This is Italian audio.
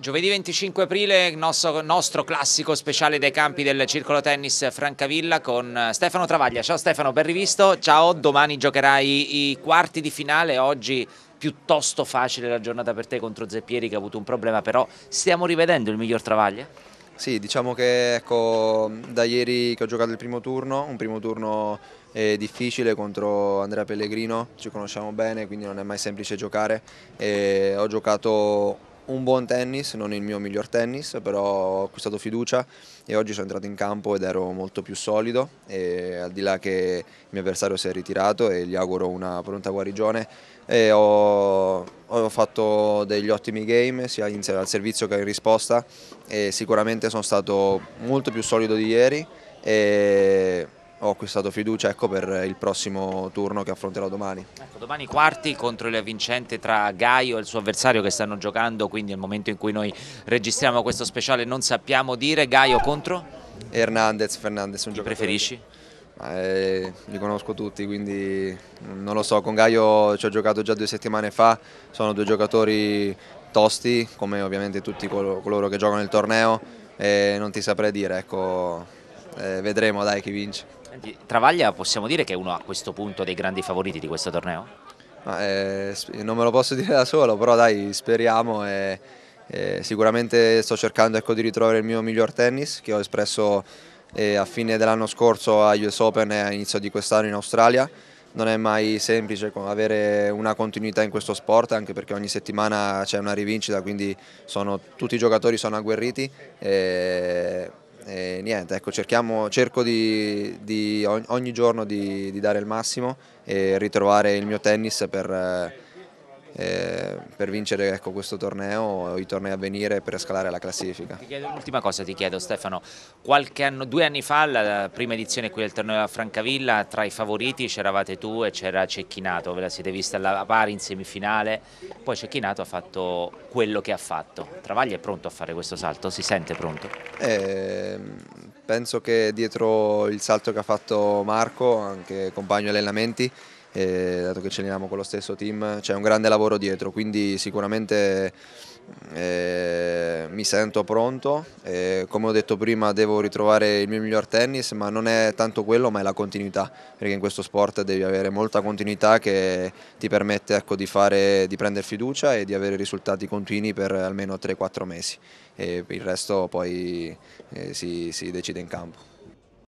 Giovedì 25 aprile nostro, nostro, classico speciale dei campi del Circolo Tennis Francavilla con eh, Stefano Travaglia. Ciao Stefano, ben rivisto. Ciao, domani giocherai i quarti di finale, oggi piuttosto facile la giornata per te contro Zeppieri che ha avuto un problema, però stiamo rivedendo il miglior Travaglia? Sì, diciamo che ecco, da ieri che ho giocato il primo turno, un primo turno eh, difficile contro Andrea Pellegrino, ci conosciamo bene quindi non è mai semplice giocare, eh, ho giocato un buon tennis, non il mio miglior tennis, però ho acquistato fiducia e oggi sono entrato in campo ed ero molto più solido e al di là che il mio avversario si è ritirato e gli auguro una pronta guarigione ho, ho, fatto degli ottimi game sia in, al servizio che in risposta e sicuramente sono stato molto più solido di ieri e ho acquistato fiducia ecco, per il prossimo turno che affronterò domani. Ecco, domani quarti contro il vincente tra Gaio e il suo avversario che stanno giocando, quindi nel momento in cui noi registriamo questo speciale non sappiamo dire. Gaio contro? Hernandez, Fernandez, un Chi preferisci? Eh, li conosco tutti, quindi non lo so, con Gaio ci ho giocato già due settimane fa, sono due giocatori tosti, come ovviamente tutti coloro che giocano il torneo, e non ti saprei dire, ecco, eh, vedremo dai chi vince. Travaglia possiamo dire che è uno a questo punto dei grandi favoriti di questo torneo? Ma, eh, non me lo posso dire da solo, però dai, speriamo. E, e sicuramente sto cercando ecco, di ritrovare il mio miglior tennis che ho espresso eh, a fine dell'anno scorso a US Open e a inizio di quest'anno in Australia. Non è mai semplice avere una continuità in questo sport, anche perché ogni settimana c'è una rivincita, quindi sono, tutti i giocatori sono agguerriti. E niente, ecco, cerchiamo, cerco di, di ogni giorno di, di, dare il massimo e ritrovare il mio tennis per, eh, per vincere ecco, questo torneo i tornei a venire per scalare la classifica. Ti un'ultima cosa, ti chiedo Stefano, anno, due anni fa la prima edizione qui del torneo a Francavilla, tra i favoriti c'eravate tu e c'era Cecchinato, ve la siete vista alla pari in semifinale, poi Cecchinato ha fatto quello che ha fatto, Travaglia è pronto a fare questo salto, si sente pronto? Eh, penso che dietro il salto che ha fatto Marco, anche compagno allenamenti, e dato che ci alleniamo con lo stesso team c'è un grande lavoro dietro, quindi sicuramente eh, mi sento pronto, eh, come ho detto prima devo ritrovare il mio miglior tennis, ma non è tanto quello ma è la continuità, perché in questo sport devi avere molta continuità che ti permette ecco, di, fare, di, prendere fiducia e di avere risultati continui per almeno 3-4 mesi e il resto poi eh, si, si decide in campo.